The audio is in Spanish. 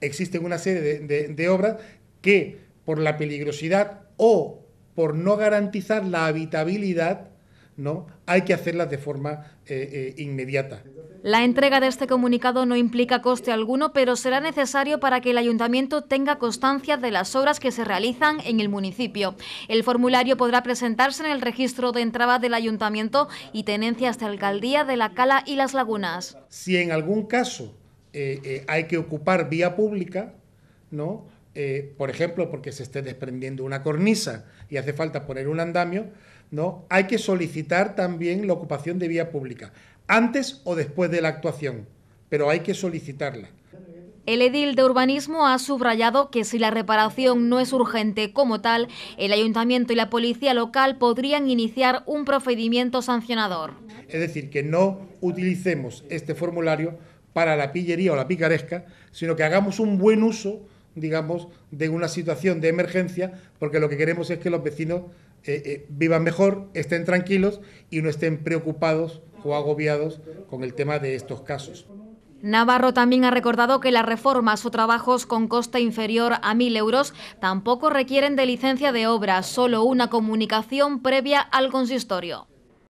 existen una serie de, obras que por la peligrosidad o por no garantizar la habitabilidad, ¿no? hay que hacerlas de forma eh, eh, inmediata. La entrega de este comunicado no implica coste alguno, pero será necesario para que el ayuntamiento tenga constancia de las obras que se realizan en el municipio. El formulario podrá presentarse en el registro de entrada del ayuntamiento y tenencia hasta alcaldía de la Cala y las Lagunas. Si en algún caso eh, eh, hay que ocupar vía pública, ¿no? Eh, por ejemplo, porque se esté desprendiendo una cornisa y hace falta poner un andamio, ¿no? Hay que solicitar también la ocupación de vía pública, antes o después de la actuación, pero hay que solicitarla. El edil de urbanismo ha subrayado que si la reparación no es urgente como tal, el ayuntamiento y la policía local podrían iniciar un procedimiento sancionador. Es decir, que no utilicemos este formulario para la pillería o la picaresca, sino que hagamos un buen uso, digamos, de una situación de emergencia, porque lo que queremos es que los vecinos eh, eh, vivan mejor, estén tranquilos y no estén preocupados o agobiados con el tema de estos casos. Navarro también ha recordado que las reformas o trabajos con coste inferior a 1.000 euros tampoco requieren de licencia de obra, solo una comunicación previa al consistorio.